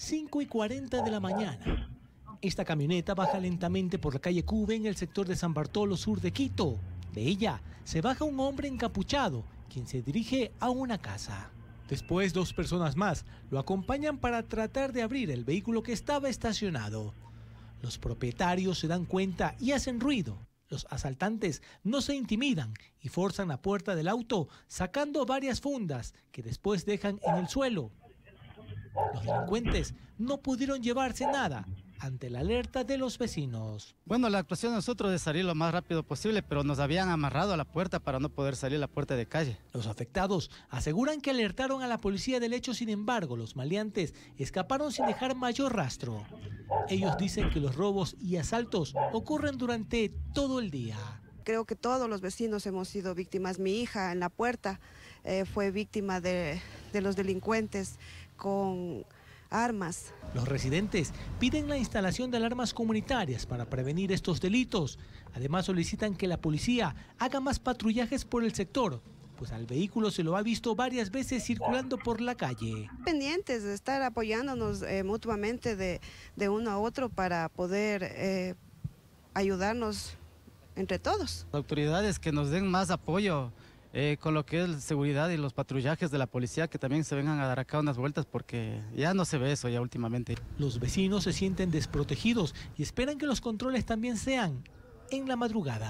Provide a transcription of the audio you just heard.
5 y 40 de la mañana. Esta camioneta baja lentamente por la calle Cube en el sector de San Bartolo, sur de Quito. De ella se baja un hombre encapuchado, quien se dirige a una casa. Después dos personas más lo acompañan para tratar de abrir el vehículo que estaba estacionado. Los propietarios se dan cuenta y hacen ruido. Los asaltantes no se intimidan y forzan la puerta del auto sacando varias fundas que después dejan en el suelo. Los delincuentes no pudieron llevarse nada ante la alerta de los vecinos. Bueno, la actuación de nosotros es salir lo más rápido posible, pero nos habían amarrado a la puerta para no poder salir a la puerta de calle. Los afectados aseguran que alertaron a la policía del hecho, sin embargo, los maleantes escaparon sin dejar mayor rastro. Ellos dicen que los robos y asaltos ocurren durante todo el día. Creo que todos los vecinos hemos sido víctimas. Mi hija en la puerta eh, fue víctima de, de los delincuentes con armas. Los residentes piden la instalación de alarmas comunitarias para prevenir estos delitos. Además solicitan que la policía haga más patrullajes por el sector, pues al vehículo se lo ha visto varias veces circulando por la calle. Pendientes de estar apoyándonos eh, mutuamente de, uno a otro para poder eh, ayudarnos entre todos. Autoridades que nos den más apoyo eh, con lo que es seguridad y los patrullajes de la policía que también se vengan a dar acá unas vueltas porque ya no se ve eso ya últimamente. Los vecinos se sienten desprotegidos y esperan que los controles también sean en la madrugada.